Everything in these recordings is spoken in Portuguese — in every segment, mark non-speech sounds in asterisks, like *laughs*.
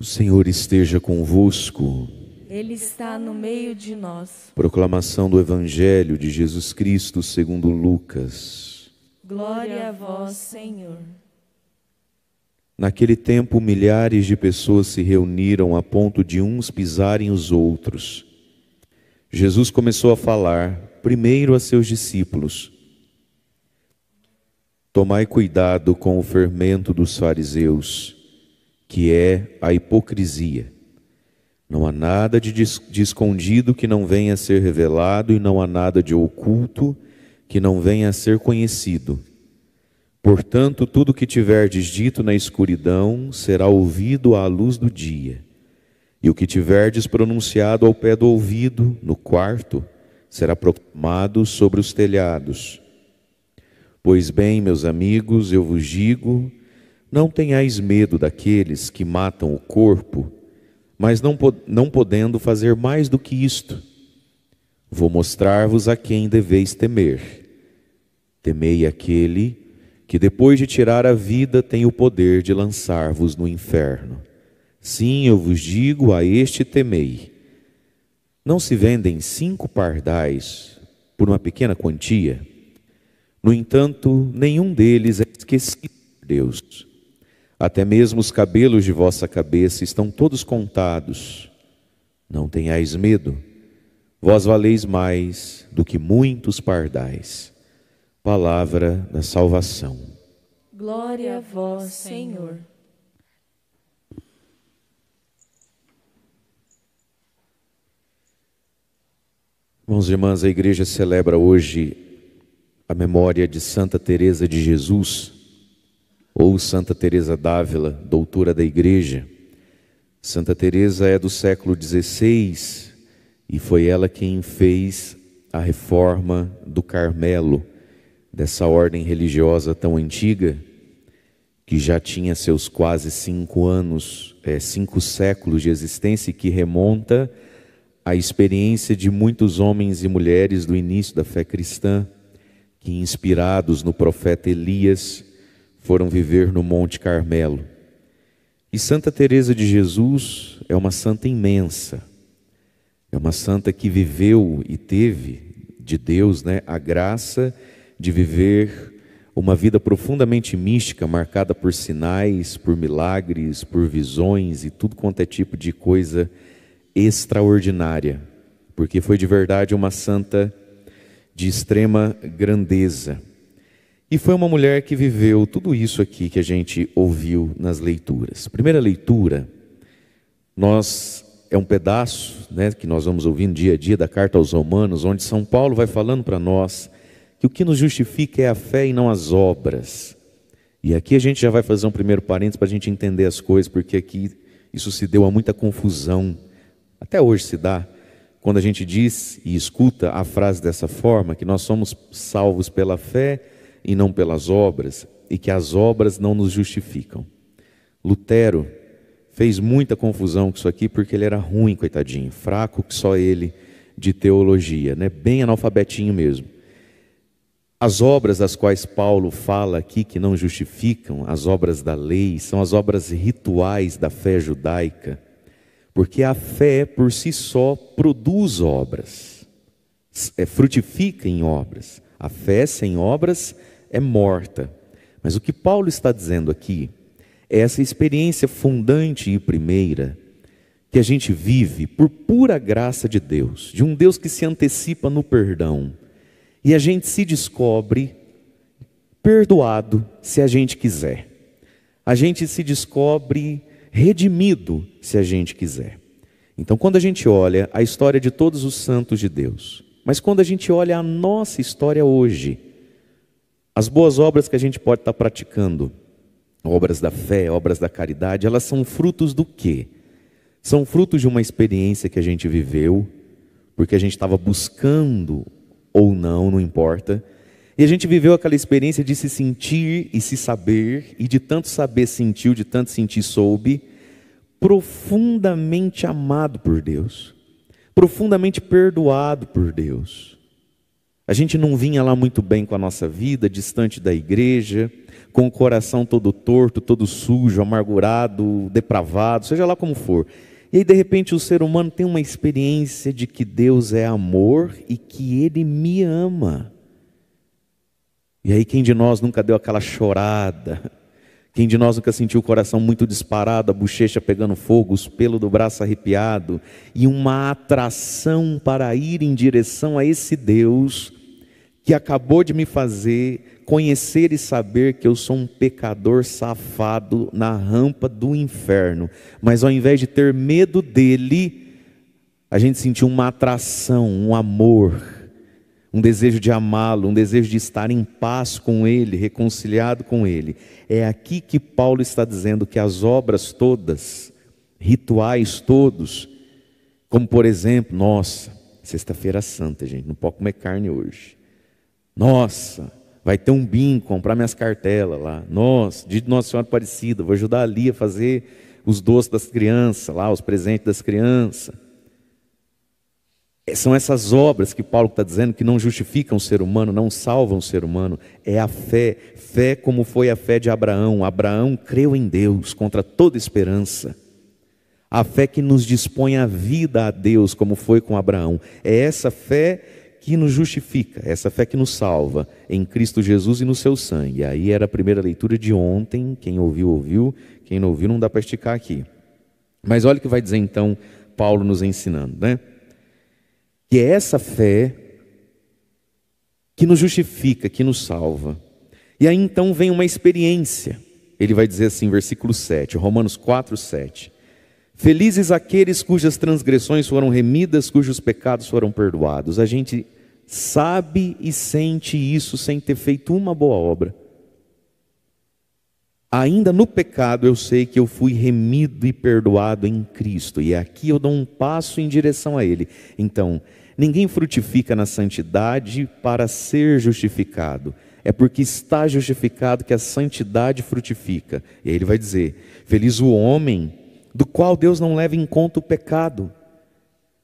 O Senhor esteja convosco. Ele está no meio de nós. Proclamação do Evangelho de Jesus Cristo segundo Lucas. Glória a vós, Senhor. Naquele tempo, milhares de pessoas se reuniram a ponto de uns pisarem os outros. Jesus começou a falar, primeiro a seus discípulos: Tomai cuidado com o fermento dos fariseus que é a hipocrisia. Não há nada de, de escondido que não venha a ser revelado, e não há nada de oculto que não venha a ser conhecido. Portanto, tudo que tiverdes dito na escuridão será ouvido à luz do dia, e o que tiverdes pronunciado ao pé do ouvido, no quarto, será proclamado sobre os telhados. Pois bem, meus amigos, eu vos digo não tenhais medo daqueles que matam o corpo, mas não, não podendo fazer mais do que isto. Vou mostrar-vos a quem deveis temer. Temei aquele que, depois de tirar a vida, tem o poder de lançar-vos no inferno. Sim, eu vos digo, a este temei. Não se vendem cinco pardais por uma pequena quantia? No entanto, nenhum deles é esquecido por Deus até mesmo os cabelos de vossa cabeça estão todos contados. Não tenhais medo, vós valeis mais do que muitos pardais. Palavra da salvação. Glória a vós, Senhor. Irmãos e irmãs, a igreja celebra hoje a memória de Santa Teresa de Jesus ou Santa Teresa d'Ávila, doutora da Igreja. Santa Teresa é do século XVI e foi ela quem fez a reforma do Carmelo, dessa ordem religiosa tão antiga que já tinha seus quase cinco anos, é, cinco séculos de existência e que remonta à experiência de muitos homens e mulheres do início da fé cristã, que inspirados no profeta Elias foram viver no Monte Carmelo. E Santa Teresa de Jesus é uma santa imensa. É uma santa que viveu e teve de Deus, né, a graça de viver uma vida profundamente mística, marcada por sinais, por milagres, por visões e tudo quanto é tipo de coisa extraordinária, porque foi de verdade uma santa de extrema grandeza. E foi uma mulher que viveu tudo isso aqui que a gente ouviu nas leituras. Primeira leitura, nós é um pedaço, né, que nós vamos ouvindo dia a dia da carta aos Romanos, onde São Paulo vai falando para nós que o que nos justifica é a fé e não as obras. E aqui a gente já vai fazer um primeiro parênteses para a gente entender as coisas, porque aqui isso se deu a muita confusão. Até hoje se dá quando a gente diz e escuta a frase dessa forma, que nós somos salvos pela fé e não pelas obras, e que as obras não nos justificam. Lutero fez muita confusão com isso aqui porque ele era ruim, coitadinho, fraco que só ele de teologia, né? bem analfabetinho mesmo. As obras das quais Paulo fala aqui que não justificam, as obras da lei, são as obras rituais da fé judaica, porque a fé por si só produz obras, é, frutifica em obras. A fé sem obras é morta. Mas o que Paulo está dizendo aqui é essa experiência fundante e primeira que a gente vive por pura graça de Deus, de um Deus que se antecipa no perdão. E a gente se descobre perdoado se a gente quiser. A gente se descobre redimido se a gente quiser. Então, quando a gente olha a história de todos os santos de Deus, mas quando a gente olha a nossa história hoje, as boas obras que a gente pode estar tá praticando, obras da fé, obras da caridade, elas são frutos do quê? São frutos de uma experiência que a gente viveu, porque a gente estava buscando ou não, não importa. E a gente viveu aquela experiência de se sentir e se saber, e de tanto saber sentiu, de tanto sentir soube, profundamente amado por Deus, profundamente perdoado por Deus a gente não vinha lá muito bem com a nossa vida, distante da igreja, com o coração todo torto, todo sujo, amargurado, depravado, seja lá como for. E aí, de repente, o ser humano tem uma experiência de que Deus é amor e que Ele me ama. E aí, quem de nós nunca deu aquela chorada? Quem de nós nunca sentiu o coração muito disparado, a bochecha pegando fogo, os pelos do braço arrepiado e uma atração para ir em direção a esse Deus? que acabou de me fazer conhecer e saber que eu sou um pecador safado na rampa do inferno. Mas ao invés de ter medo dele, a gente sentiu uma atração, um amor, um desejo de amá-lo, um desejo de estar em paz com ele, reconciliado com ele. É aqui que Paulo está dizendo que as obras todas, rituais todos, como por exemplo, nossa, sexta-feira santa, gente, não pode comer carne hoje. Nossa, vai ter um BIM, comprar minhas cartelas lá. Nossa, de Nossa Senhora Aparecida, vou ajudar ali a fazer os doces das crianças lá, os presentes das crianças. É, são essas obras que Paulo está dizendo que não justificam o ser humano, não salvam o ser humano. É a fé, fé como foi a fé de Abraão. Abraão creu em Deus contra toda esperança. A fé que nos dispõe a vida a Deus, como foi com Abraão. É essa fé que nos justifica, essa fé que nos salva em Cristo Jesus e no seu sangue. Aí era a primeira leitura de ontem, quem ouviu, ouviu, quem não ouviu, não dá para esticar aqui. Mas olha o que vai dizer então Paulo nos ensinando, né? Que é essa fé que nos justifica, que nos salva. E aí então vem uma experiência. Ele vai dizer assim, versículo 7, Romanos 4, 7. Felizes aqueles cujas transgressões foram remidas, cujos pecados foram perdoados. A gente sabe e sente isso sem ter feito uma boa obra. Ainda no pecado eu sei que eu fui remido e perdoado em Cristo, e é aqui eu dou um passo em direção a Ele. Então, ninguém frutifica na santidade para ser justificado. É porque está justificado que a santidade frutifica. E aí ele vai dizer: Feliz o homem do qual Deus não leva em conta o pecado.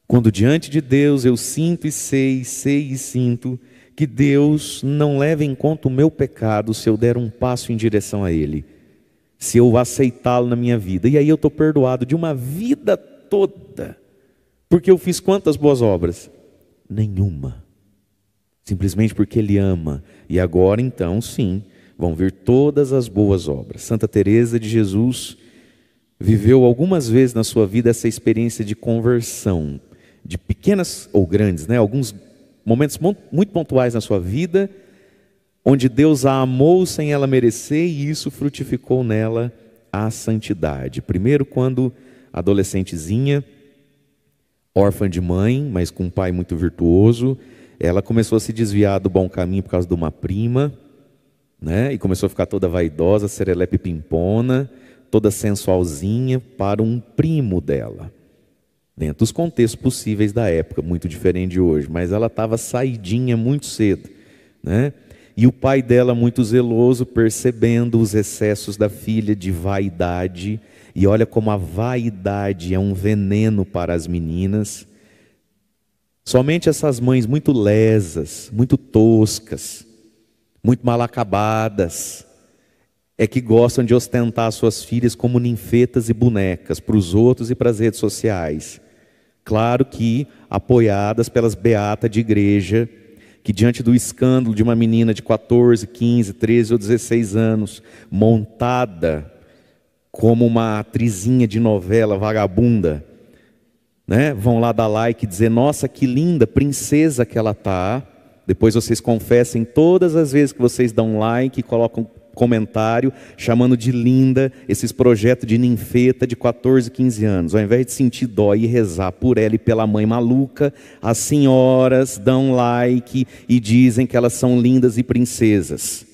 Quando diante de Deus eu sinto e sei, sei e sinto, que Deus não leva em conta o meu pecado se eu der um passo em direção a Ele, se eu aceitá-lo na minha vida. E aí eu estou perdoado de uma vida toda, porque eu fiz quantas boas obras? Nenhuma. Simplesmente porque Ele ama. E agora então, sim, vão vir todas as boas obras. Santa Teresa de Jesus viveu algumas vezes na sua vida essa experiência de conversão, de pequenas ou grandes, né? alguns momentos muito pontuais na sua vida, onde Deus a amou sem ela merecer e isso frutificou nela a santidade. Primeiro, quando adolescentezinha, órfã de mãe, mas com um pai muito virtuoso, ela começou a se desviar do bom caminho por causa de uma prima, né? e começou a ficar toda vaidosa, serelepe pimpona toda sensualzinha, para um primo dela. Dentro dos contextos possíveis da época, muito diferente de hoje, mas ela estava saidinha muito cedo, né? E o pai dela, muito zeloso, percebendo os excessos da filha de vaidade, e olha como a vaidade é um veneno para as meninas. Somente essas mães muito lesas, muito toscas, muito mal acabadas, é que gostam de ostentar suas filhas como ninfetas e bonecas para os outros e para as redes sociais. Claro que apoiadas pelas beatas de igreja, que diante do escândalo de uma menina de 14, 15, 13 ou 16 anos, montada como uma atrizinha de novela vagabunda, né? vão lá dar like e dizer: Nossa, que linda princesa que ela tá. Depois vocês confessem todas as vezes que vocês dão like e colocam comentário, chamando de linda esses projetos de ninfeta de 14, 15 anos. Ao invés de sentir dó e rezar por ela e pela mãe maluca, as senhoras dão like e dizem que elas são lindas e princesas.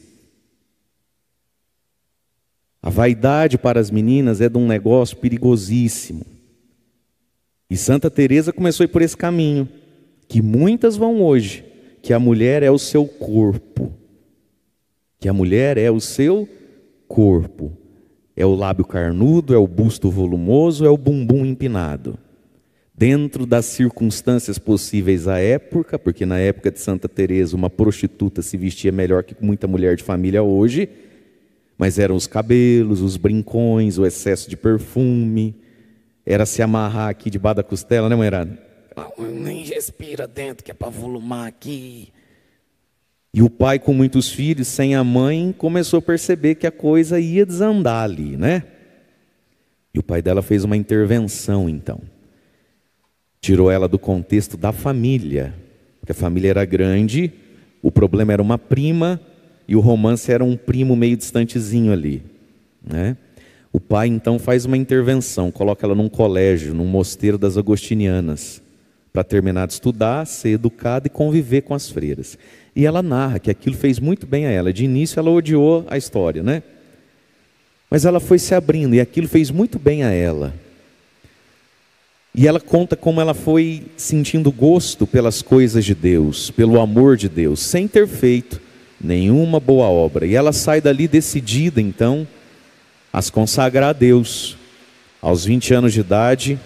A vaidade para as meninas é de um negócio perigosíssimo. E Santa Teresa começou por esse caminho, que muitas vão hoje, que a mulher é o seu corpo que a mulher é o seu corpo. É o lábio carnudo, é o busto volumoso, é o bumbum empinado. Dentro das circunstâncias possíveis à época, porque na época de Santa Teresa uma prostituta se vestia melhor que muita mulher de família hoje, mas eram os cabelos, os brincões, o excesso de perfume, era se amarrar aqui debaixo da costela, né, mulherada? Nem respira dentro, que é para volumar aqui. E o pai com muitos filhos, sem a mãe, começou a perceber que a coisa ia desandar ali, né? E o pai dela fez uma intervenção, então. Tirou ela do contexto da família, porque a família era grande, o problema era uma prima e o romance era um primo meio distantezinho ali, né? O pai então faz uma intervenção, coloca ela num colégio, num mosteiro das agostinianas, para terminar de estudar, ser educada e conviver com as freiras. E ela narra que aquilo fez muito bem a ela. De início ela odiou a história, né? Mas ela foi se abrindo e aquilo fez muito bem a ela. E ela conta como ela foi sentindo gosto pelas coisas de Deus, pelo amor de Deus, sem ter feito nenhuma boa obra. E ela sai dali decidida, então, a se consagrar a Deus. Aos 20 anos de idade,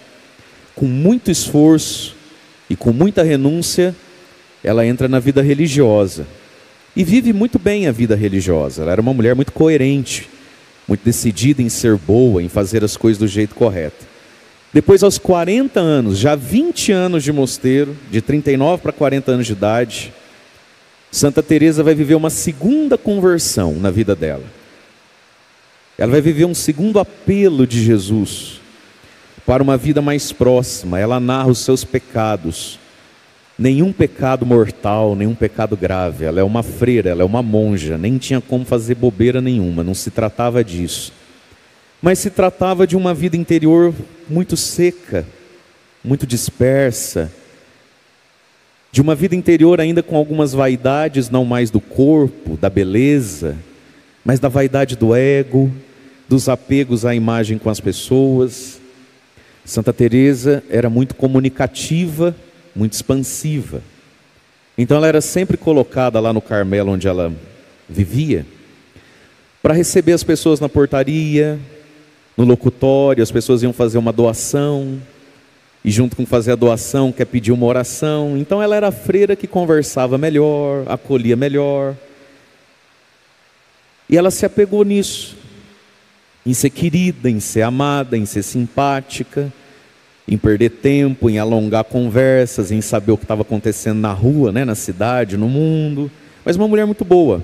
com muito esforço e com muita renúncia, ela entra na vida religiosa e vive muito bem a vida religiosa. Ela era uma mulher muito coerente, muito decidida em ser boa, em fazer as coisas do jeito correto. Depois, aos 40 anos, já 20 anos de mosteiro, de 39 para 40 anos de idade, Santa Teresa vai viver uma segunda conversão na vida dela. Ela vai viver um segundo apelo de Jesus para uma vida mais próxima. Ela narra os seus pecados nenhum pecado mortal, nenhum pecado grave. Ela é uma freira, ela é uma monja, nem tinha como fazer bobeira nenhuma, não se tratava disso. Mas se tratava de uma vida interior muito seca, muito dispersa, de uma vida interior ainda com algumas vaidades, não mais do corpo, da beleza, mas da vaidade do ego, dos apegos à imagem com as pessoas. Santa Teresa era muito comunicativa, muito expansiva. Então ela era sempre colocada lá no Carmelo, onde ela vivia, para receber as pessoas na portaria, no locutório, as pessoas iam fazer uma doação, e junto com fazer a doação, quer pedir uma oração. Então ela era a freira que conversava melhor, acolhia melhor. E ela se apegou nisso, em ser querida, em ser amada, em ser simpática em perder tempo, em alongar conversas, em saber o que estava acontecendo na rua, né, na cidade, no mundo. Mas uma mulher muito boa.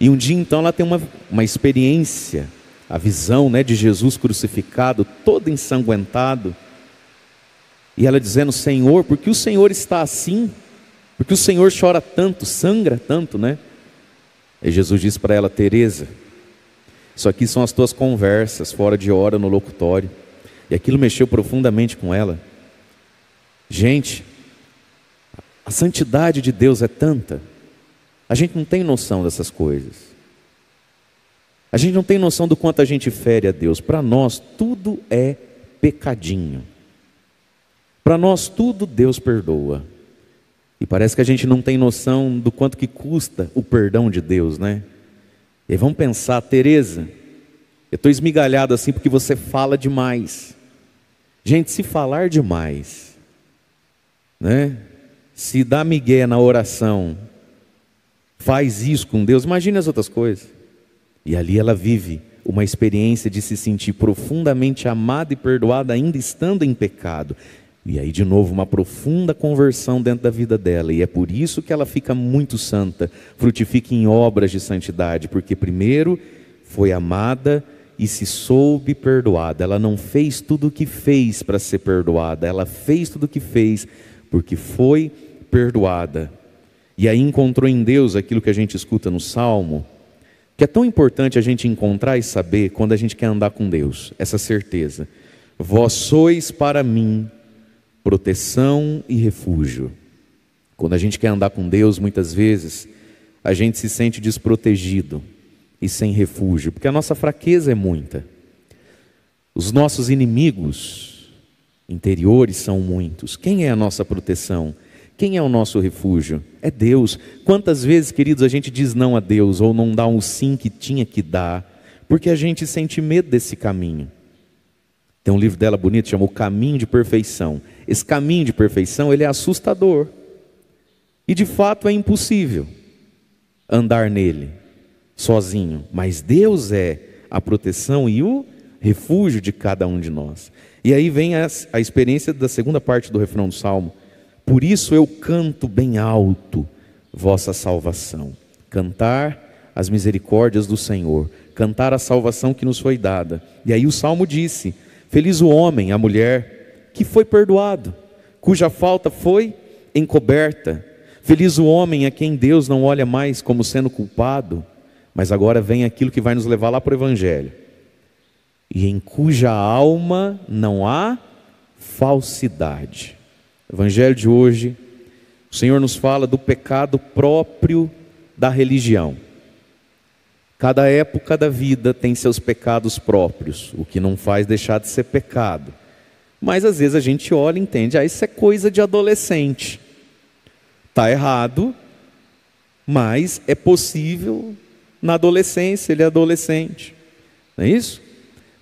E um dia então ela tem uma, uma experiência, a visão né, de Jesus crucificado, todo ensanguentado. E ela dizendo: Senhor, por que o Senhor está assim? Por que o Senhor chora tanto, sangra tanto, né? E Jesus diz para ela: Teresa, isso aqui são as tuas conversas fora de hora no locutório. E aquilo mexeu profundamente com ela. Gente, a santidade de Deus é tanta, a gente não tem noção dessas coisas. A gente não tem noção do quanto a gente fere a Deus. Para nós, tudo é pecadinho. Para nós, tudo Deus perdoa. E parece que a gente não tem noção do quanto que custa o perdão de Deus, né? E vamos pensar, Teresa, eu estou esmigalhado assim porque você fala demais. Gente, se falar demais, né? Se dá migué na oração, faz isso com Deus, imagine as outras coisas. E ali ela vive uma experiência de se sentir profundamente amada e perdoada, ainda estando em pecado. E aí, de novo, uma profunda conversão dentro da vida dela. E é por isso que ela fica muito santa, frutifica em obras de santidade, porque primeiro foi amada e se soube perdoada. Ela não fez tudo o que fez para ser perdoada, ela fez tudo o que fez porque foi perdoada. E aí encontrou em Deus aquilo que a gente escuta no Salmo, que é tão importante a gente encontrar e saber quando a gente quer andar com Deus, essa certeza. Vós sois para mim proteção e refúgio. Quando a gente quer andar com Deus, muitas vezes a gente se sente desprotegido e sem refúgio, porque a nossa fraqueza é muita. Os nossos inimigos interiores são muitos. Quem é a nossa proteção? Quem é o nosso refúgio? É Deus. Quantas vezes, queridos, a gente diz não a Deus ou não dá um sim que tinha que dar, porque a gente sente medo desse caminho. Tem um livro dela bonito, chamado O Caminho de Perfeição. Esse caminho de perfeição, ele é assustador. E de fato é impossível andar nele sozinho, mas Deus é a proteção e o refúgio de cada um de nós. E aí vem a, a experiência da segunda parte do refrão do salmo. Por isso eu canto bem alto vossa salvação. Cantar as misericórdias do Senhor, cantar a salvação que nos foi dada. E aí o salmo disse: Feliz o homem, a mulher, que foi perdoado, cuja falta foi encoberta. Feliz o homem a quem Deus não olha mais como sendo culpado. Mas agora vem aquilo que vai nos levar lá para o Evangelho. E em cuja alma não há falsidade. Evangelho de hoje, o Senhor nos fala do pecado próprio da religião. Cada época da vida tem seus pecados próprios, o que não faz deixar de ser pecado. Mas às vezes a gente olha e entende, ah, isso é coisa de adolescente. Está errado, mas é possível na adolescência, ele é adolescente. Não é isso?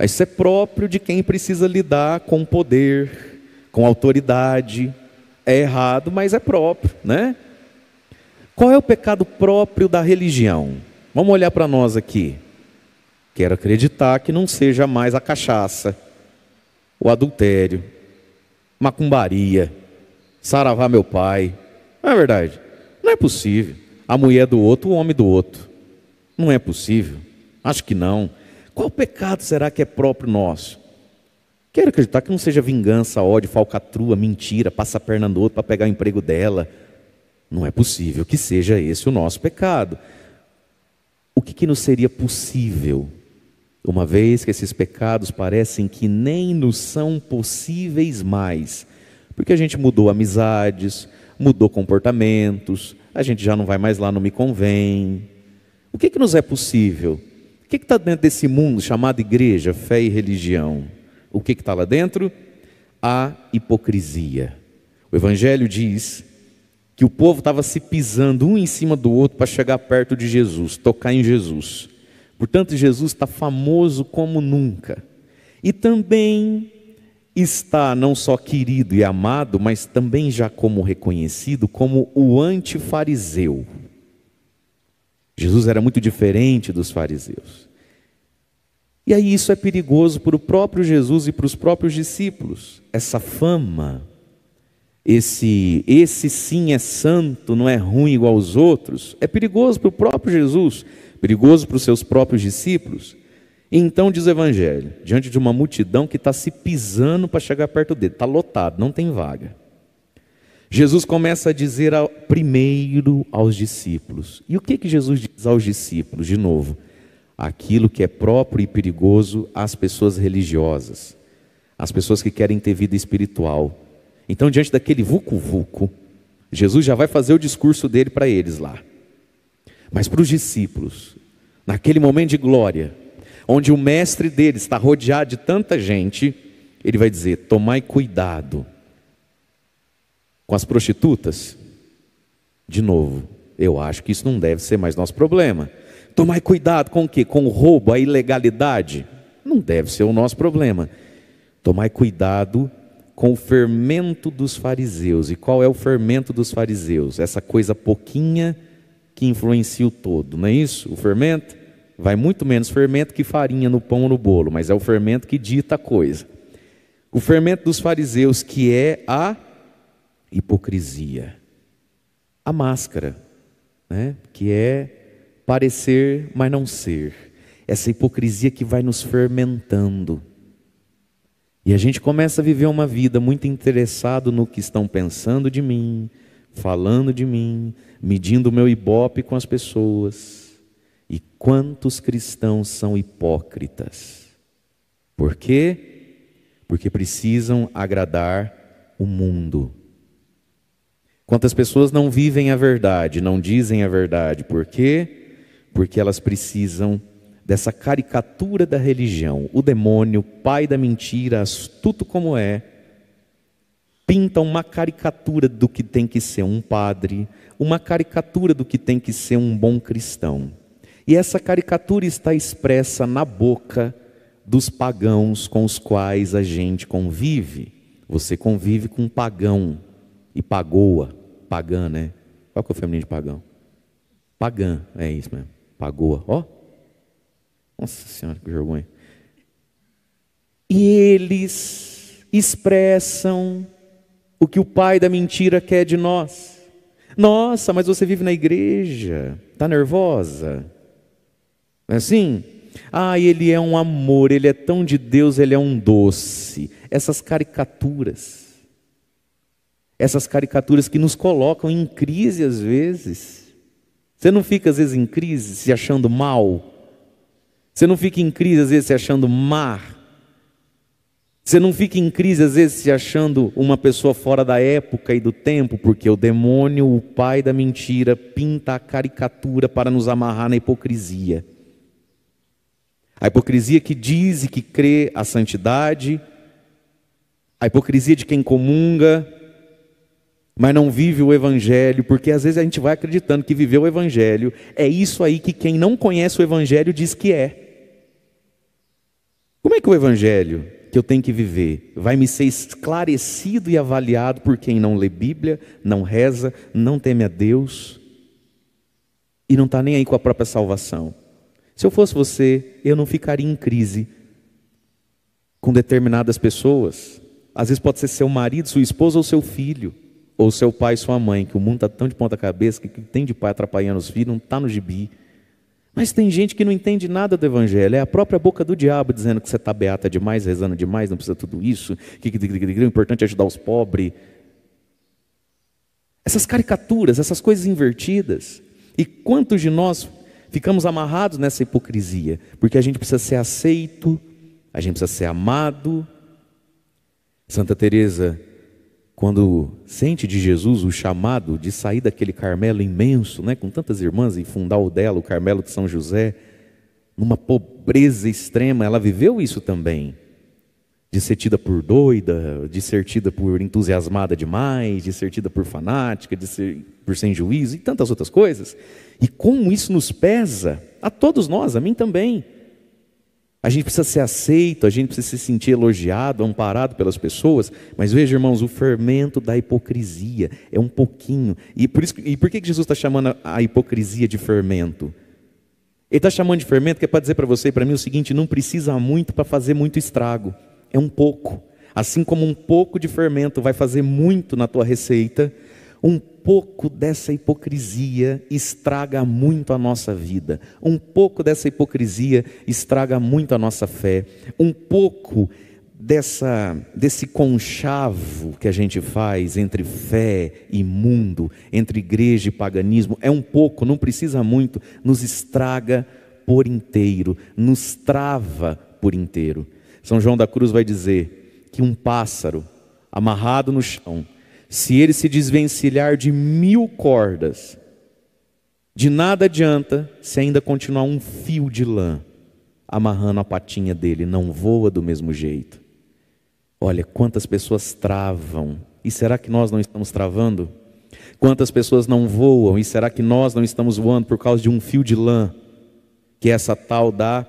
Isso é próprio de quem precisa lidar com poder, com autoridade. É errado, mas é próprio, né? Qual é o pecado próprio da religião? Vamos olhar para nós aqui. Quero acreditar que não seja mais a cachaça, o adultério, macumbaria, saravá meu pai. Não é verdade? Não é possível. A mulher do outro, o homem do outro. Não é possível. Acho que não. Qual pecado será que é próprio nosso? Quero acreditar que não seja vingança, ódio, falcatrua, mentira, passa a perna no outro para pegar o emprego dela. Não é possível que seja esse o nosso pecado. O que, que nos seria possível, uma vez que esses pecados parecem que nem nos são possíveis mais? Porque a gente mudou amizades, mudou comportamentos, a gente já não vai mais lá, não me convém, o que, que nos é possível? O que está dentro desse mundo chamado igreja, fé e religião? O que está lá dentro? A hipocrisia. O Evangelho diz que o povo estava se pisando um em cima do outro para chegar perto de Jesus, tocar em Jesus. Portanto, Jesus está famoso como nunca. E também está não só querido e amado, mas também já como reconhecido como o antifariseu. Jesus era muito diferente dos fariseus. E aí isso é perigoso para o próprio Jesus e para os próprios discípulos. Essa fama, esse esse sim é santo, não é ruim igual aos outros, é perigoso para o próprio Jesus, perigoso para os seus próprios discípulos. Então diz o Evangelho, diante de uma multidão que está se pisando para chegar perto dele, está lotado, não tem vaga. Jesus começa a dizer ao, primeiro aos discípulos. E o que, que Jesus diz aos discípulos? De novo, aquilo que é próprio e perigoso às pessoas religiosas, às pessoas que querem ter vida espiritual. Então, diante daquele vucu-vucu, Jesus já vai fazer o discurso dele para eles lá. Mas para os discípulos, naquele momento de glória, onde o mestre deles está rodeado de tanta gente, ele vai dizer: tomai cuidado com as prostitutas? De novo, eu acho que isso não deve ser mais nosso problema. Tomar então, cuidado com o quê? Com o roubo, a ilegalidade? Não deve ser o nosso problema. Tomar cuidado com o fermento dos fariseus. E qual é o fermento dos fariseus? Essa coisa pouquinha que influencia o todo, não é isso? O fermento? Vai muito menos fermento que farinha no pão ou no bolo, mas é o fermento que dita a coisa. O fermento dos fariseus, que é a hipocrisia. A máscara, né? que é parecer, mas não ser. Essa hipocrisia que vai nos fermentando. E a gente começa a viver uma vida muito interessado no que estão pensando de mim, falando de mim, medindo o meu ibope com as pessoas. E quantos cristãos são hipócritas? Por quê? Porque precisam agradar o mundo. Quantas pessoas não vivem a verdade, não dizem a verdade, por quê? Porque elas precisam dessa caricatura da religião. O demônio, pai da mentira, astuto como é, pinta uma caricatura do que tem que ser um padre, uma caricatura do que tem que ser um bom cristão. E essa caricatura está expressa na boca dos pagãos com os quais a gente convive. Você convive com um pagão e pagoa pagã, né? Qual que é o feminino de pagão? Pagã, é isso mesmo. Pagoa, ó. Nossa Senhora, que vergonha. E eles expressam o que o pai da mentira quer de nós. Nossa, mas você vive na igreja, está nervosa? Não é assim? Ah, ele é um amor, ele é tão de Deus, ele é um doce. Essas caricaturas essas caricaturas que nos colocam em crise às vezes. Você não fica às vezes em crise se achando mal? Você não fica em crise às vezes se achando má? Você não fica em crise às vezes se achando uma pessoa fora da época e do tempo, porque o demônio, o pai da mentira, pinta a caricatura para nos amarrar na hipocrisia. A hipocrisia que diz e que crê a santidade, a hipocrisia de quem comunga, mas não vive o Evangelho, porque às vezes a gente vai acreditando que viver o Evangelho é isso aí que quem não conhece o Evangelho diz que é. Como é que o Evangelho que eu tenho que viver vai me ser esclarecido e avaliado por quem não lê Bíblia, não reza, não teme a Deus e não está nem aí com a própria salvação? Se eu fosse você, eu não ficaria em crise com determinadas pessoas. Às vezes pode ser seu marido, sua esposa ou seu filho ou seu pai e sua mãe, que o mundo está tão de ponta cabeça, que tem de pai atrapalhando os filhos, não está no gibi. Mas tem gente que não entende nada do evangelho, é a própria boca do diabo dizendo que você está beata demais, rezando demais, não precisa de tudo isso, que, que o importante é ajudar os pobres. Essas caricaturas, essas coisas invertidas. E quantos de nós ficamos amarrados nessa hipocrisia? Porque a gente precisa ser aceito, a gente precisa ser amado. Santa Teresa quando sente de Jesus o chamado de sair daquele Carmelo imenso, né, com tantas irmãs, e fundar o dela, o Carmelo de São José, numa pobreza extrema, ela viveu isso também. De ser tida por doida, de ser tida por entusiasmada demais, de ser tida por fanática, de ser por sem juízo e tantas outras coisas. E como isso nos pesa, a todos nós, a mim também. A gente precisa ser aceito, a gente precisa se sentir elogiado, amparado pelas pessoas, mas veja, irmãos, o fermento da hipocrisia é um pouquinho. E por, isso, e por que Jesus está chamando a hipocrisia de fermento? Ele está chamando de fermento que é para dizer para você e para mim o seguinte: não precisa muito para fazer muito estrago, é um pouco. Assim como um pouco de fermento vai fazer muito na tua receita, um pouco dessa hipocrisia estraga muito a nossa vida. Um pouco dessa hipocrisia estraga muito a nossa fé. Um pouco dessa desse conchavo que a gente faz entre fé e mundo, entre igreja e paganismo, é um pouco, não precisa muito, nos estraga por inteiro, nos trava por inteiro. São João da Cruz vai dizer que um pássaro amarrado no chão se ele se desvencilhar de mil cordas, de nada adianta se ainda continuar um fio de lã amarrando a patinha dele, não voa do mesmo jeito. Olha quantas pessoas travam, e será que nós não estamos travando? Quantas pessoas não voam, e será que nós não estamos voando por causa de um fio de lã, que é essa tal da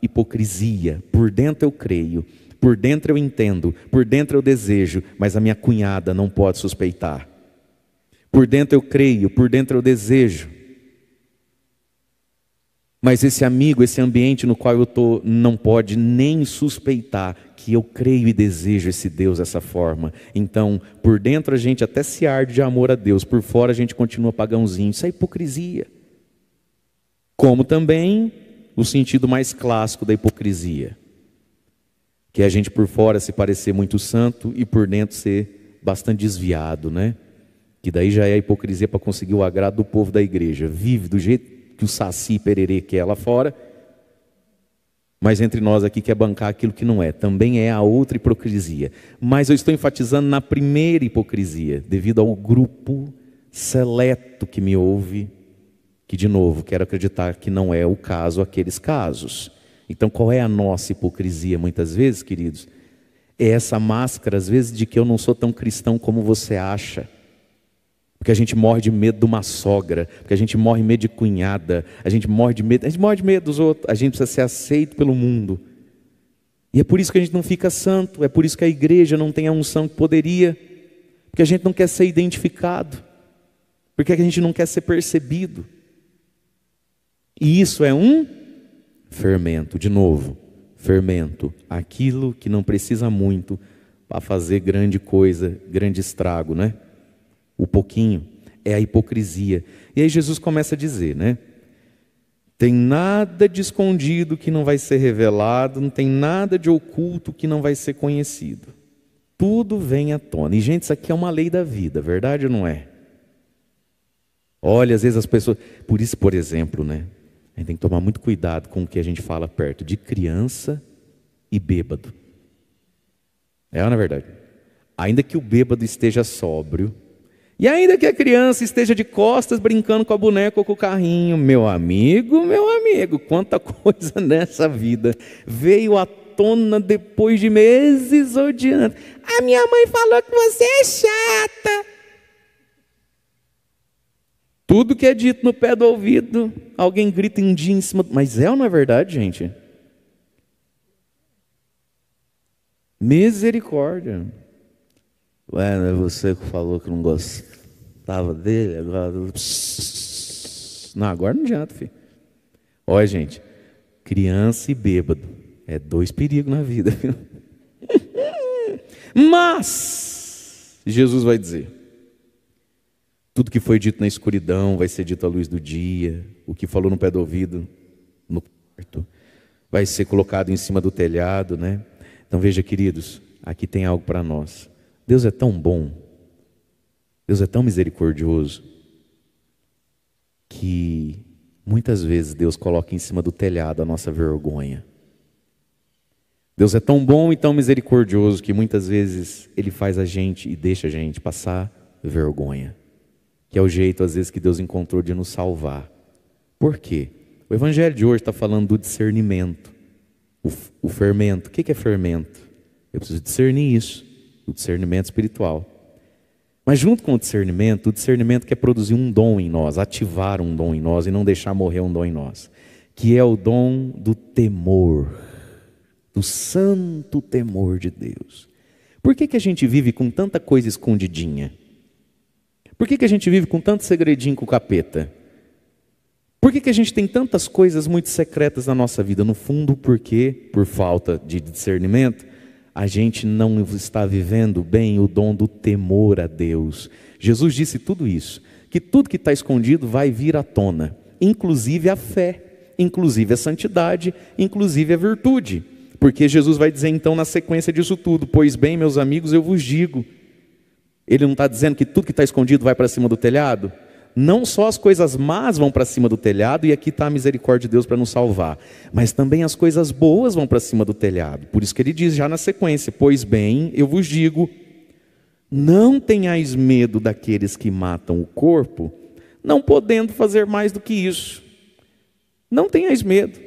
hipocrisia? Por dentro eu creio, por dentro eu entendo, por dentro eu desejo, mas a minha cunhada não pode suspeitar. Por dentro eu creio, por dentro eu desejo. Mas esse amigo, esse ambiente no qual eu estou, não pode nem suspeitar que eu creio e desejo esse Deus dessa forma. Então, por dentro a gente até se arde de amor a Deus, por fora a gente continua pagãozinho. Isso é hipocrisia. Como também o sentido mais clássico da hipocrisia que é a gente por fora se parecer muito santo e por dentro ser bastante desviado, né? Que daí já é a hipocrisia para conseguir o agrado do povo da igreja. Vive do jeito que o saci pererê que é lá fora, mas entre nós aqui quer bancar aquilo que não é. Também é a outra hipocrisia. Mas eu estou enfatizando na primeira hipocrisia, devido ao grupo seleto que me ouve, que de novo, quero acreditar que não é o caso aqueles casos. Então, qual é a nossa hipocrisia muitas vezes, queridos? É essa máscara, às vezes, de que eu não sou tão cristão como você acha. Porque a gente morre de medo de uma sogra, porque a gente morre de medo de cunhada, a gente morre de medo, a gente morre de medo dos outros, a gente precisa ser aceito pelo mundo. E é por isso que a gente não fica santo, é por isso que a igreja não tem a unção que poderia, porque a gente não quer ser identificado, porque a gente não quer ser percebido. E isso é um fermento. De novo, fermento, aquilo que não precisa muito para fazer grande coisa, grande estrago, né? O pouquinho é a hipocrisia. E aí Jesus começa a dizer, né? Tem nada de escondido que não vai ser revelado, não tem nada de oculto que não vai ser conhecido. Tudo vem à tona. E, gente, isso aqui é uma lei da vida, verdade ou não é? Olha, às vezes as pessoas. Por isso, por exemplo, né? A gente tem que tomar muito cuidado com o que a gente fala perto de criança e bêbado. É ou não é verdade? Ainda que o bêbado esteja sóbrio, e ainda que a criança esteja de costas brincando com a boneca ou com o carrinho, meu amigo, meu amigo, quanta *laughs* coisa nessa vida veio à tona depois de meses odiando. A minha mãe falou que você é chata. Tudo que é dito no pé do ouvido, alguém grita um dia em cima. Mas é ou não é verdade, gente? Misericórdia. Ué, não é você que falou que não gostava dele, agora. Não, agora não adianta, filho. Olha, gente, criança e bêbado é dois perigos na vida. *laughs* Mas, Jesus vai dizer: tudo que foi dito na escuridão vai ser dito à luz do dia. O que falou no pé do ouvido, no quarto, vai ser colocado em cima do telhado, né? Então veja, queridos, aqui tem algo para nós. Deus é tão bom, Deus é tão misericordioso, que muitas vezes Deus coloca em cima do telhado a nossa vergonha. Deus é tão bom e tão misericordioso que muitas vezes Ele faz a gente e deixa a gente passar vergonha que é o jeito, às vezes, que Deus encontrou de nos salvar. Por quê? O Evangelho de hoje está falando do discernimento, o, o fermento. O que, que é fermento? Eu preciso discernir isso, o discernimento espiritual. Mas, junto com o discernimento, o discernimento quer produzir um dom em nós, ativar um dom em nós e não deixar morrer um dom em nós, que é o dom do temor, do santo temor de Deus. Por que, que a gente vive com tanta coisa escondidinha? Por que, que a gente vive com tanto segredinho com o capeta? Por que, que a gente tem tantas coisas muito secretas na nossa vida? No fundo, porque, por falta de discernimento, a gente não está vivendo bem o dom do temor a Deus. Jesus disse tudo isso, que tudo que está escondido vai vir à tona, inclusive a fé, inclusive a santidade, inclusive a virtude. Porque Jesus vai dizer então na sequência disso tudo: Pois bem, meus amigos, eu vos digo, ele não está dizendo que tudo que está escondido vai para cima do telhado? Não só as coisas más vão para cima do telhado, e aqui está a misericórdia de Deus para nos salvar, mas também as coisas boas vão para cima do telhado. Por isso que ele diz já na sequência: Pois bem, eu vos digo, não tenhais medo daqueles que matam o corpo, não podendo fazer mais do que isso. Não tenhais medo.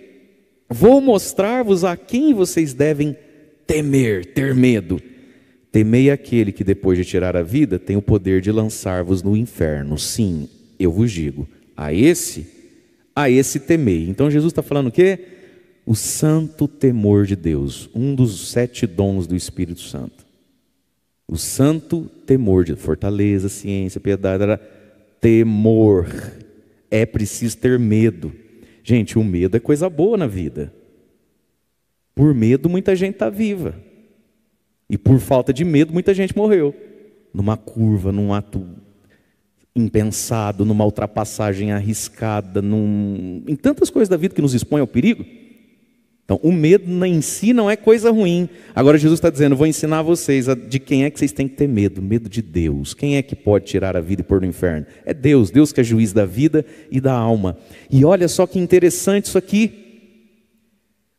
Vou mostrar-vos a quem vocês devem temer, ter medo. Temei aquele que, depois de tirar a vida, tem o poder de lançar-vos no inferno. Sim, eu vos digo, a esse, a esse temei. Então Jesus está falando o quê? O santo temor de Deus, um dos sete dons do Espírito Santo. O santo temor de fortaleza, ciência, piedade, era temor. É preciso ter medo. Gente, o medo é coisa boa na vida. Por medo, muita gente está viva. E por falta de medo, muita gente morreu. Numa curva, num ato impensado, numa ultrapassagem arriscada, num... em tantas coisas da vida que nos expõem ao perigo. Então, o medo em si não é coisa ruim. Agora, Jesus está dizendo: vou ensinar vocês de quem é que vocês têm que ter medo. Medo de Deus. Quem é que pode tirar a vida e pôr no inferno? É Deus, Deus que é juiz da vida e da alma. E olha só que interessante isso aqui.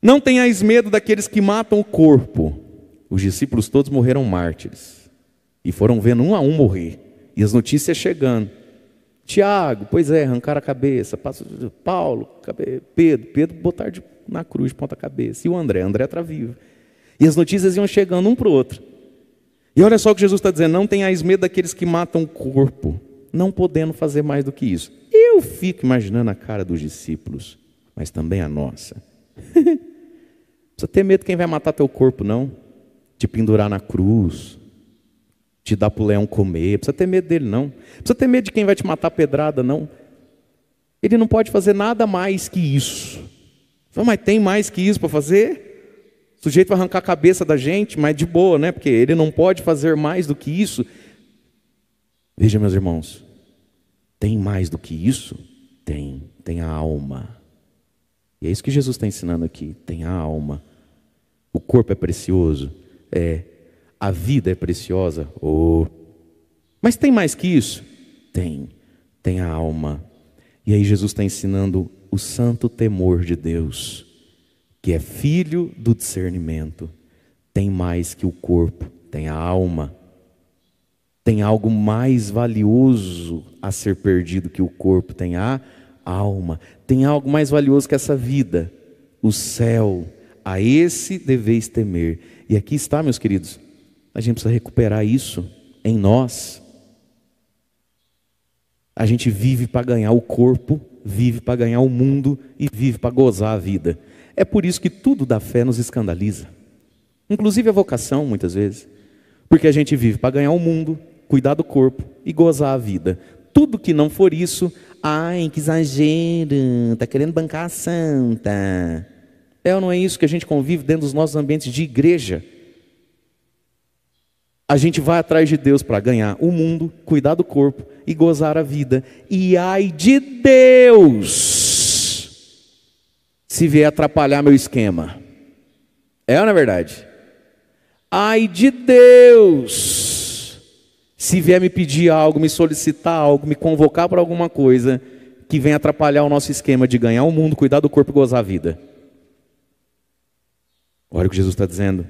Não tenhais medo daqueles que matam o corpo, os discípulos todos morreram mártires e foram vendo um a um morrer. E as notícias chegando. Tiago, pois é, arrancaram a cabeça. Paulo, Pedro, Pedro botaram na cruz ponta cabeça. E o André, André está vivo. E as notícias iam chegando um para o outro. E olha só o que Jesus está dizendo: não tenhais medo daqueles que matam o corpo, não podendo fazer mais do que isso. Eu fico imaginando a cara dos discípulos, mas também a nossa. Não *laughs* precisa ter medo de quem vai matar teu corpo, não te pendurar na cruz, te dar para o leão comer. Precisa ter medo dele, não. Precisa ter medo de quem vai te matar pedrada, não. Ele não pode fazer nada mais que isso. Fala Mas tem mais que isso para fazer? O sujeito vai arrancar a cabeça da gente, mas de boa, né? Porque ele não pode fazer mais do que isso. Veja, meus irmãos, tem mais do que isso? Tem, tem a alma. E é isso que Jesus está ensinando aqui: tem a alma. O corpo é precioso, é, a vida é preciosa. Oh. Mas tem mais que isso? Tem. Tem a alma. E aí Jesus está ensinando o santo temor de Deus, que é filho do discernimento. Tem mais que o corpo, tem a alma. Tem algo mais valioso a ser perdido que o corpo, tem a alma. Tem algo mais valioso que essa vida, o céu. A esse deveis temer. E aqui está, meus queridos, a gente precisa recuperar isso em nós. A gente vive para ganhar o corpo, vive para ganhar o mundo e vive para gozar a vida. É por isso que tudo da fé nos escandaliza, inclusive a vocação, muitas vezes, porque a gente vive para ganhar o mundo, cuidar do corpo e gozar a vida. Tudo que não for isso, ai, que exagero, está querendo bancar a santa. É ou não é isso que a gente convive dentro dos nossos ambientes de igreja? A gente vai atrás de Deus para ganhar o mundo, cuidar do corpo e gozar a vida. E ai de Deus se vier atrapalhar meu esquema. É ou não é verdade? Ai de Deus se vier me pedir algo, me solicitar algo, me convocar para alguma coisa que venha atrapalhar o nosso esquema de ganhar o mundo, cuidar do corpo e gozar a vida. Olha o que Jesus está dizendo.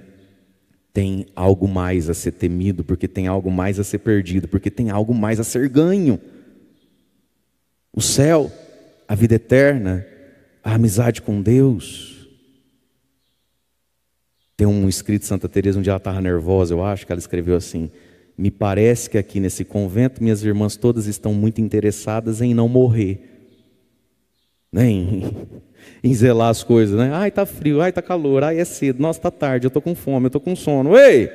Tem algo mais a ser temido, porque tem algo mais a ser perdido, porque tem algo mais a ser ganho. O céu, a vida eterna, a amizade com Deus. Tem um escrito de Santa Teresa, um dia ela estava nervosa, eu acho, que ela escreveu assim: Me parece que aqui nesse convento minhas irmãs todas estão muito interessadas em não morrer. Nem né? em zelar as coisas, né? Ai, tá frio, ai, tá calor, ai, é cedo, nossa, tá tarde, eu tô com fome, eu tô com sono. Ei!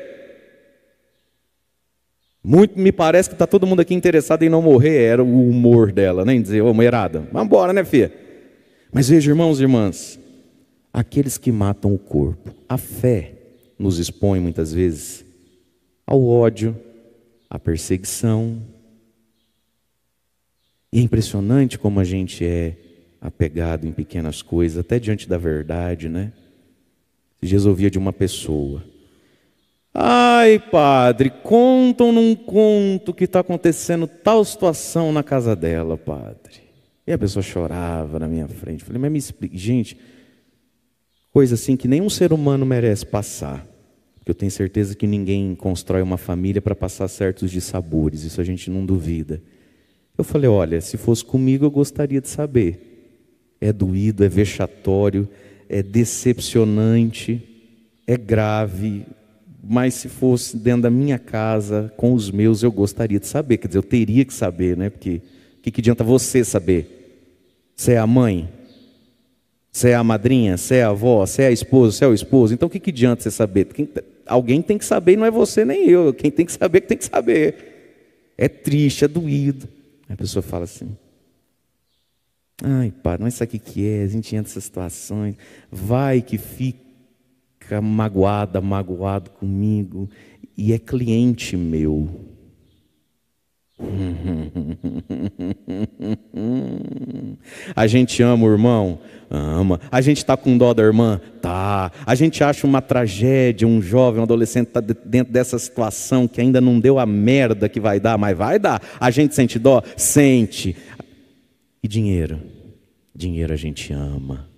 Muito me parece que tá todo mundo aqui interessado em não morrer, era o humor dela, nem né? dizer, ô, mulherada, vambora, né, filha? Mas veja, irmãos e irmãs, aqueles que matam o corpo, a fé nos expõe muitas vezes ao ódio, à perseguição. E é impressionante como a gente é apegado em pequenas coisas, até diante da verdade, né? Resolvia de uma pessoa. Ai, padre, contam num conto que está acontecendo tal situação na casa dela, padre. E a pessoa chorava na minha frente. Falei, mas me explica, gente, coisa assim que nenhum ser humano merece passar. Porque Eu tenho certeza que ninguém constrói uma família para passar certos dissabores, isso a gente não duvida. Eu falei, olha, se fosse comigo eu gostaria de saber é doído, é vexatório, é decepcionante, é grave, mas se fosse dentro da minha casa, com os meus, eu gostaria de saber, quer dizer, eu teria que saber, né? Porque o que, que adianta você saber? Você é a mãe? Você é a madrinha? Você é a avó? Você é a esposa? Você é o esposo? Então o que, que adianta você saber? Quem, alguém tem que saber, não é você nem eu. Quem tem que saber, tem que saber. É triste, é doído. Aí a pessoa fala assim: Ai, pá, não sabe o que é, a gente entra nessas situações. Vai que fica magoada, magoado comigo. E é cliente meu. *laughs* A gente ama o irmão? Ama. A gente está com dó da irmã? Tá. A gente acha uma tragédia, um jovem, um adolescente está dentro dessa situação que ainda não deu a merda que vai dar, mas vai dar. A gente sente dó? Sente. E dinheiro? Dinheiro a gente ama.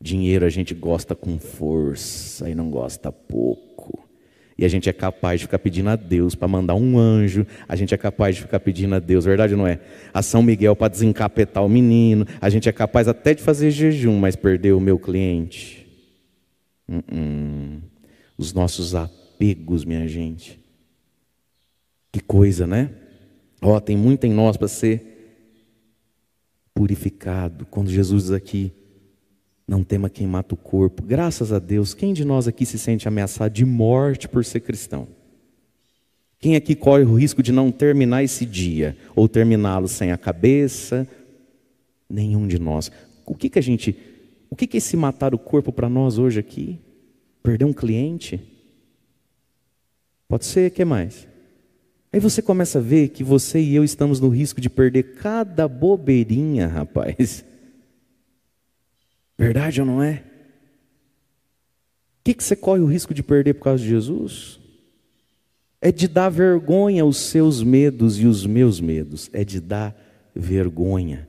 Dinheiro a gente gosta com força e não gosta pouco. E a gente é capaz de ficar pedindo a Deus para mandar um anjo, a gente é capaz de ficar pedindo a Deus, verdade não é? A São Miguel para desencapetar o menino, a gente é capaz até de fazer jejum, mas perder o meu cliente. Uh -uh. Os nossos apegos, minha gente. Que coisa, né? Ó, oh, tem muito em nós para ser purificado. Quando Jesus diz aqui, não tema quem mata o corpo. Graças a Deus, quem de nós aqui se sente ameaçado de morte por ser cristão? Quem aqui corre o risco de não terminar esse dia ou terminá-lo sem a cabeça? Nenhum de nós. O que que a gente, o que que é se matar o corpo para nós hoje aqui? Perder um cliente? Pode ser, que mais? Aí você começa a ver que você e eu estamos no risco de perder cada bobeirinha, rapaz. Verdade ou não é? O que, que você corre o risco de perder por causa de Jesus? É de dar vergonha aos seus medos e os meus medos. É de dar vergonha.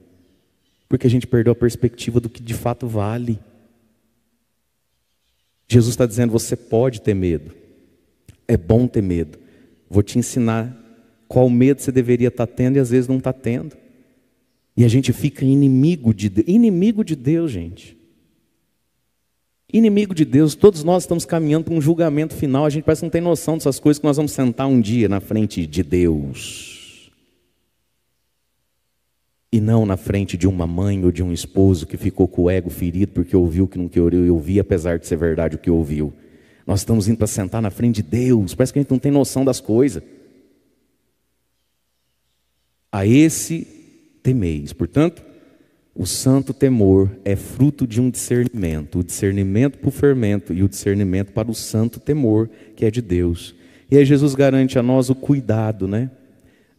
Porque a gente perdeu a perspectiva do que de fato vale. Jesus está dizendo: você pode ter medo. É bom ter medo. Vou te ensinar qual medo você deveria estar tá tendo e às vezes não está tendo. E a gente fica inimigo de Deus. Inimigo de Deus, gente. Inimigo de Deus, todos nós estamos caminhando para um julgamento final, a gente parece que não tem noção dessas coisas que nós vamos sentar um dia na frente de Deus. E não na frente de uma mãe ou de um esposo que ficou com o ego ferido porque ouviu o que não queria ouvir, apesar de ser verdade o que ouviu. Nós estamos indo para sentar na frente de Deus, parece que a gente não tem noção das coisas. A esse temeis. Portanto, o santo temor é fruto de um discernimento, o discernimento para o fermento e o discernimento para o santo temor que é de Deus. E aí Jesus garante a nós o cuidado, né?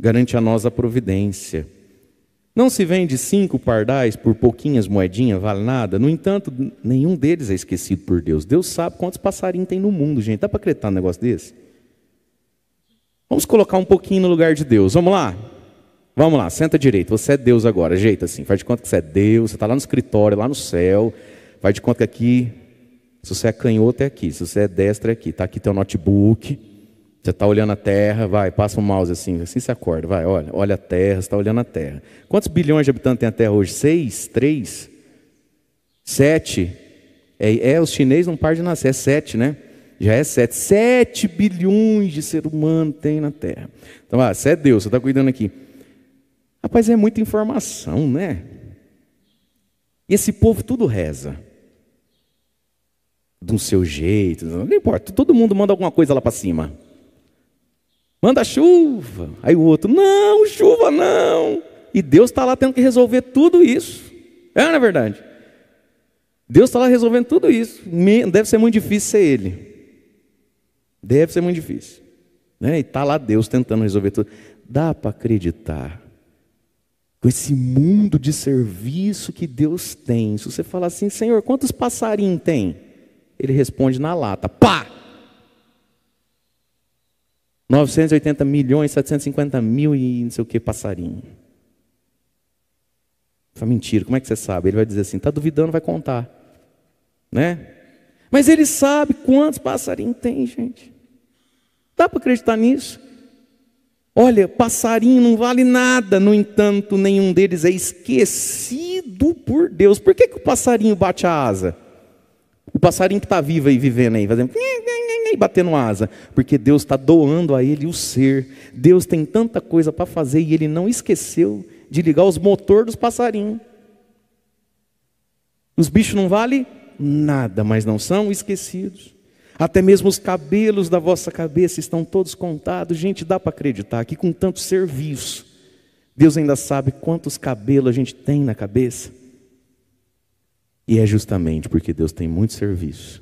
Garante a nós a providência. Não se vende cinco pardais por pouquinhas moedinhas, vale nada? No entanto, nenhum deles é esquecido por Deus. Deus sabe quantos passarinhos tem no mundo, gente. Dá para acreditar num negócio desse? Vamos colocar um pouquinho no lugar de Deus. Vamos lá? Vamos lá, senta direito. Você é Deus agora, ajeita assim. Faz de conta que você é Deus, você está lá no escritório, lá no céu. Faz de conta que aqui, se você é canhoto, é aqui. Se você é destro, é aqui. Está aqui teu notebook. Você está olhando a terra, vai, passa um mouse assim, assim se acorda, vai, olha, olha a terra, você está olhando a terra. Quantos bilhões de habitantes tem a terra hoje? Seis? Três? Sete? É, é os chineses não param de nascer, é sete, né? Já é sete. Sete bilhões de ser humano tem na terra. Então, ah, você é Deus, você está cuidando aqui. Rapaz, é muita informação, né? E esse povo tudo reza do seu jeito, não importa, todo mundo manda alguma coisa lá para cima. Manda chuva. Aí o outro, não, chuva não. E Deus está lá tendo que resolver tudo isso. É, na é verdade. Deus está lá resolvendo tudo isso. Deve ser muito difícil ser Ele. Deve ser muito difícil. Né? E está lá Deus tentando resolver tudo. Dá para acreditar. Com esse mundo de serviço que Deus tem. Se você falar assim, Senhor, quantos passarinhos tem? Ele responde na lata: pá! 980 milhões, 750 mil e não sei o que, passarinho. Foi mentira, como é que você sabe? Ele vai dizer assim, está duvidando, vai contar. Né? Mas ele sabe quantos passarinhos tem, gente. Dá para acreditar nisso? Olha, passarinho não vale nada, no entanto, nenhum deles é esquecido por Deus. Por que, que o passarinho bate a asa? O passarinho que está vivo aí, vivendo aí, fazendo sair batendo asa, porque Deus está doando a ele o ser. Deus tem tanta coisa para fazer e ele não esqueceu de ligar os motores dos passarinhos. Os bichos não valem nada, mas não são esquecidos. Até mesmo os cabelos da vossa cabeça estão todos contados. Gente, dá para acreditar que com tanto serviço, Deus ainda sabe quantos cabelos a gente tem na cabeça. E é justamente porque Deus tem muito serviço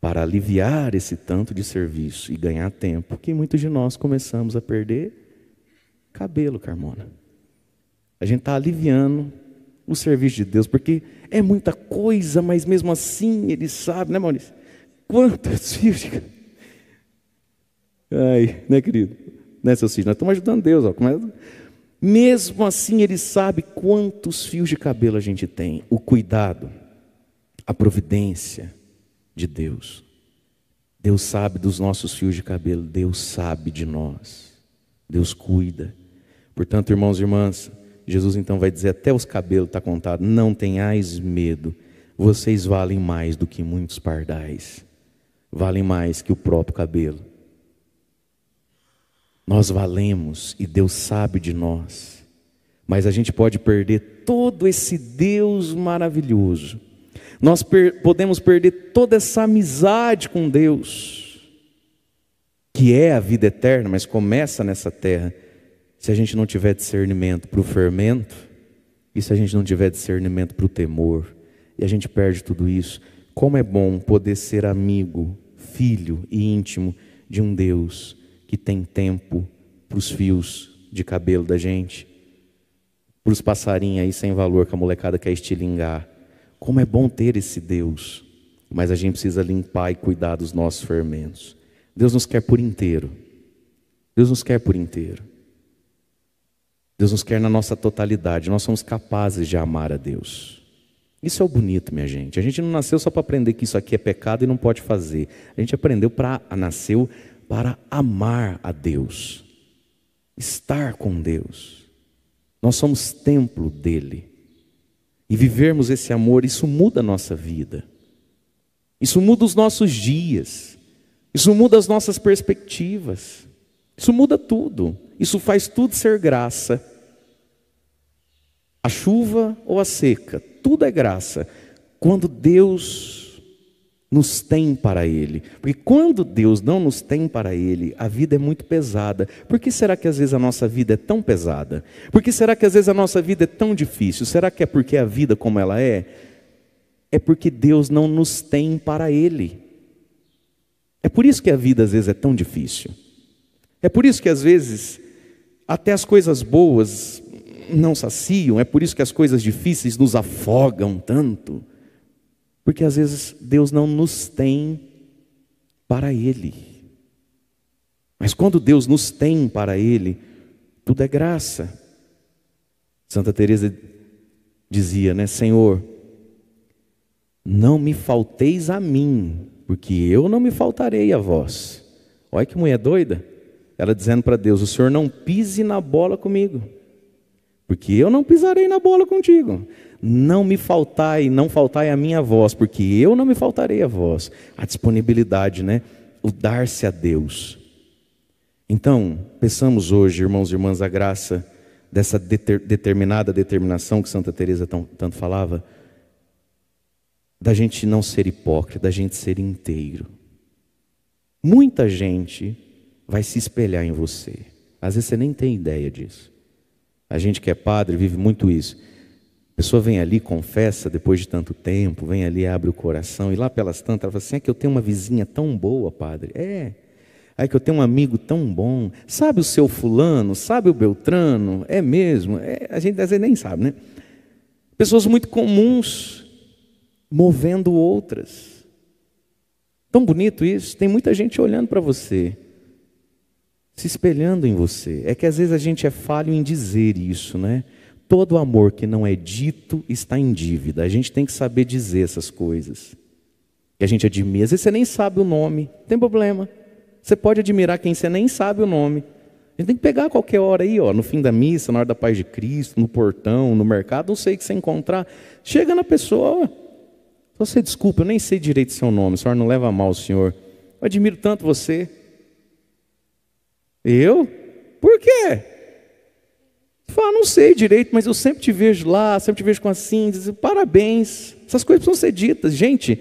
para aliviar esse tanto de serviço e ganhar tempo, que muitos de nós começamos a perder cabelo, Carmona. A gente está aliviando o serviço de Deus, porque é muita coisa, mas mesmo assim ele sabe, né, Maurício? Quantos *laughs* filhos. Ai, né, querido? Né, seu Cid? Nós estamos ajudando Deus, ó. Mesmo assim, ele sabe quantos fios de cabelo a gente tem, o cuidado, a providência, de Deus. Deus sabe dos nossos fios de cabelo, Deus sabe de nós, Deus cuida. Portanto, irmãos e irmãs, Jesus então vai dizer: até os cabelos está contado, não tenhais medo, vocês valem mais do que muitos pardais, valem mais que o próprio cabelo. Nós valemos e Deus sabe de nós, mas a gente pode perder todo esse Deus maravilhoso nós per podemos perder toda essa amizade com Deus, que é a vida eterna, mas começa nessa terra, se a gente não tiver discernimento para o fermento, e se a gente não tiver discernimento para o temor, e a gente perde tudo isso. Como é bom poder ser amigo, filho e íntimo de um Deus que tem tempo para os fios de cabelo da gente, para os passarinhos aí sem valor que a molecada quer estilingar como é bom ter esse Deus, mas a gente precisa limpar e cuidar dos nossos fermentos. Deus nos quer por inteiro. Deus nos quer por inteiro. Deus nos quer na nossa totalidade. Nós somos capazes de amar a Deus. Isso é o bonito, minha gente. A gente não nasceu só para aprender que isso aqui é pecado e não pode fazer. A gente aprendeu para nasceu para amar a Deus, estar com Deus. Nós somos templo dele e vivermos esse amor, isso muda a nossa vida. Isso muda os nossos dias. Isso muda as nossas perspectivas. Isso muda tudo. Isso faz tudo ser graça. A chuva ou a seca, tudo é graça. Quando Deus nos tem para Ele. Porque quando Deus não nos tem para Ele, a vida é muito pesada. Por que será que às vezes a nossa vida é tão pesada? Por que será que às vezes a nossa vida é tão difícil? Será que é porque a vida como ela é? É porque Deus não nos tem para Ele. É por isso que a vida às vezes é tão difícil. É por isso que às vezes até as coisas boas não saciam, é por isso que as coisas difíceis nos afogam tanto. Porque às vezes Deus não nos tem para Ele. Mas quando Deus nos tem para Ele, tudo é graça. Santa Teresa dizia, né, Senhor, não me falteis a mim, porque eu não me faltarei a vós. Olha que mulher doida. Ela dizendo para Deus: O Senhor não pise na bola comigo porque eu não pisarei na bola contigo. Não me faltai, não faltai a minha voz, porque eu não me faltarei a voz. A disponibilidade, né? O dar-se a Deus. Então, peçamos hoje, irmãos e irmãs, a graça dessa deter, determinada determinação que Santa Teresa tão, tanto falava, da gente não ser hipócrita, da gente ser inteiro. Muita gente vai se espelhar em você. Às vezes você nem tem ideia disso. A gente que é padre vive muito isso. A pessoa vem ali, confessa depois de tanto tempo, vem ali, abre o coração, e lá pelas tantas ela fala assim: é que eu tenho uma vizinha tão boa, padre. É. É que eu tenho um amigo tão bom. Sabe o seu fulano? Sabe o Beltrano? É mesmo? É, a gente às vezes nem sabe, né? Pessoas muito comuns movendo outras. Tão bonito isso. Tem muita gente olhando para você se espelhando em você. É que às vezes a gente é falho em dizer isso, né? Todo amor que não é dito está em dívida. A gente tem que saber dizer essas coisas. Que a gente admira. Às vezes você nem sabe o nome, não tem problema. Você pode admirar quem você nem sabe o nome. A gente tem que pegar qualquer hora aí, ó, no fim da missa, na hora da paz de Cristo, no portão, no mercado, não sei o que você encontrar. Chega na pessoa, você desculpa, eu nem sei direito seu nome, o senhor não leva a mal o senhor. Eu admiro tanto você, eu? Por quê? Fala, ah, não sei direito, mas eu sempre te vejo lá, sempre te vejo com assim, diz, parabéns. Essas coisas precisam ser ditas. Gente,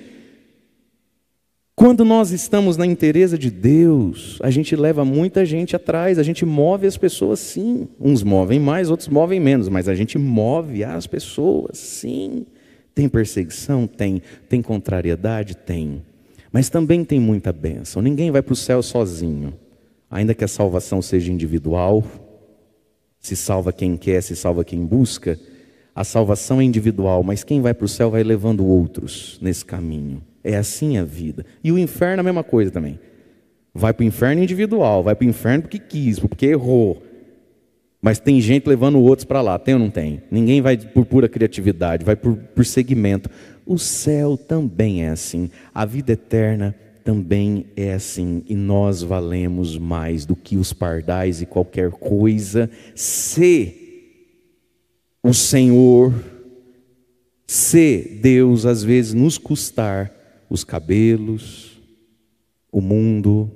quando nós estamos na interesa de Deus, a gente leva muita gente atrás, a gente move as pessoas sim. Uns movem mais, outros movem menos, mas a gente move as pessoas sim. Tem perseguição? Tem. Tem contrariedade? Tem. Mas também tem muita bênção. Ninguém vai para o céu sozinho. Ainda que a salvação seja individual, se salva quem quer, se salva quem busca, a salvação é individual, mas quem vai para o céu vai levando outros nesse caminho. É assim a vida. E o inferno é a mesma coisa também. Vai para o inferno individual, vai para o inferno porque quis, porque errou. Mas tem gente levando outros para lá, tem ou não tem? Ninguém vai por pura criatividade, vai por, por segmento. O céu também é assim. A vida é eterna também é assim, e nós valemos mais do que os pardais e qualquer coisa, se o Senhor, se Deus às vezes nos custar os cabelos, o mundo,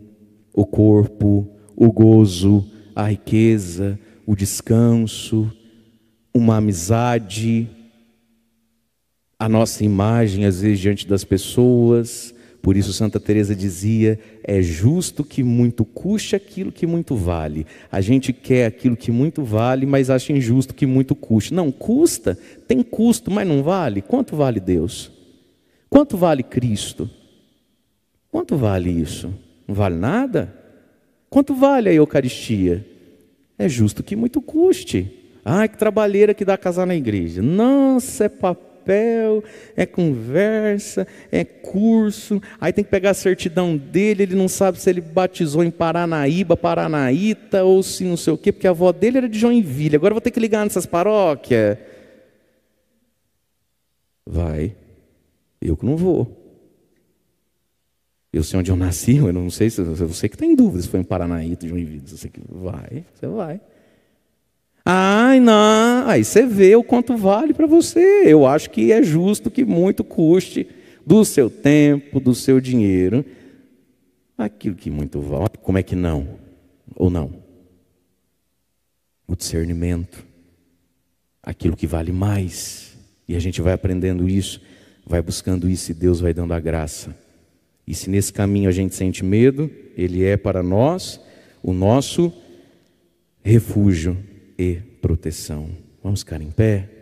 o corpo, o gozo, a riqueza, o descanso, uma amizade, a nossa imagem às vezes diante das pessoas, por isso Santa Teresa dizia: é justo que muito custe aquilo que muito vale. A gente quer aquilo que muito vale, mas acha injusto que muito custe. Não custa, tem custo, mas não vale. Quanto vale Deus? Quanto vale Cristo? Quanto vale isso? Não vale nada? Quanto vale a Eucaristia? É justo que muito custe. Ai, que trabalheira que dá casar na igreja. Nossa, é papo papel, é conversa, é curso, aí tem que pegar a certidão dele, ele não sabe se ele batizou em Paranaíba, Paranaíta, ou se não sei o quê, porque a avó dele era de Joinville, agora vou ter que ligar nessas paróquias. Vai, eu que não vou. Eu sei onde eu nasci, eu não sei, se você que está em dúvida se foi em Paranaíta, Joinville, você que vai, você vai. Ai, não. Aí você vê o quanto vale para você. Eu acho que é justo que muito custe do seu tempo, do seu dinheiro, aquilo que muito vale. Ah, como é que não? Ou não? O discernimento. Aquilo que vale mais. E a gente vai aprendendo isso, vai buscando isso e Deus vai dando a graça. E se nesse caminho a gente sente medo, ele é para nós o nosso refúgio e proteção. Vamos ficar em pé.